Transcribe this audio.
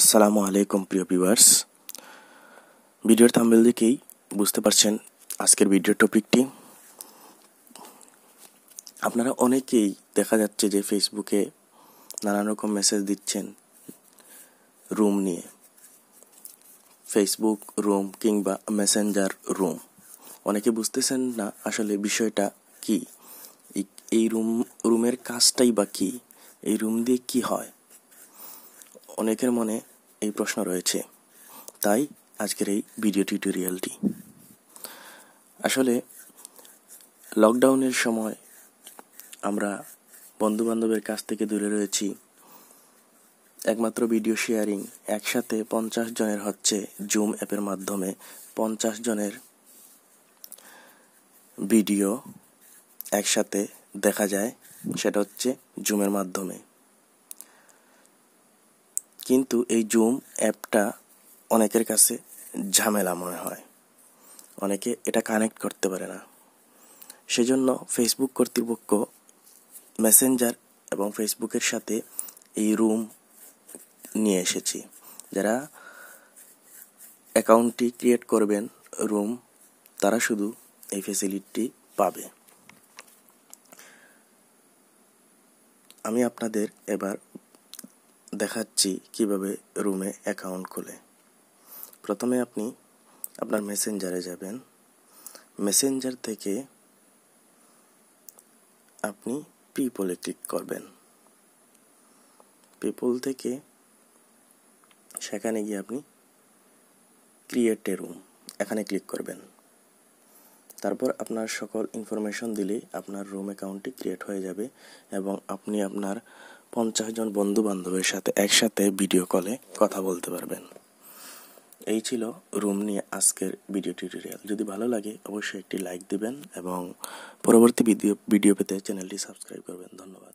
আসসালামু আলাইকুম প্রিয় ভিউয়ার্স ভিডিওর থাম্বেল দেখেই বুঝতে পারছেন আজকের ভিডিও টপিকটি আপনারা অনেকেই দেখা যাচ্ছে যে ফেসবুকে নানান রকম মেসেজ দিচ্ছেন রুম নিয়ে ফেসবুক রুম কিংবা মেসেঞ্জার রুম অনেকে বুঝতেছেন না আসলে বিষয়টা কি এই রুম রুমের কাজটাই বা কী এই রুম দিয়ে কি হয় অনেকের মনে এই প্রশ্ন রয়েছে তাই আজকের এই ভিডিও টিউটোরিয়ালটি আসলে লকডাউনের সময় আমরা বন্ধুবান্ধবের কাছ থেকে দূরে রয়েছি একমাত্র ভিডিও শেয়ারিং একসাথে পঞ্চাশ জনের হচ্ছে জুম অ্যাপের মাধ্যমে পঞ্চাশ জনের ভিডিও একসাথে দেখা যায় সেটা হচ্ছে জুমের মাধ্যমে কিন্তু এই জুম অ্যাপটা অনেকের কাছে ঝামেলা মনে হয় অনেকে এটা কানেক্ট করতে পারে না সেজন্য ফেসবুক কর্তৃপক্ষ মেসেঞ্জার এবং ফেসবুকের সাথে এই রুম নিয়ে এসেছি যারা অ্যাকাউন্টটি ক্রিয়েট করবেন রুম তারা শুধু এই ফেসিলিটি পাবে আমি আপনাদের এবার দেখাচ্ছি কিভাবে রুমে অ্যাকাউন্ট খোলে প্রথমে আপনি আপনার মেসেঞ্জারে যাবেন মেসেঞ্জার থেকে আপনি পিপলে ক্লিক করবেন পিপল থেকে সেখানে গিয়ে আপনি ক্রিয়েট এ রুম এখানে ক্লিক করবেন তারপর আপনার সকল ইনফরমেশন দিলে আপনার রুম অ্যাকাউন্টটি ক্রিয়েট হয়ে যাবে এবং আপনি আপনার পঞ্চাশ জন বন্ধু বান্ধবের সাথে একসাথে ভিডিও কলে কথা বলতে পারবেন এই ছিল রুম নিয়ে আজকের ভিডিও টিউটোরিয়াল যদি ভালো লাগে অবশ্যই একটি লাইক দিবেন এবং পরবর্তী ভিডিও ভিডিও পেতে চ্যানেলটি সাবস্ক্রাইব করবেন ধন্যবাদ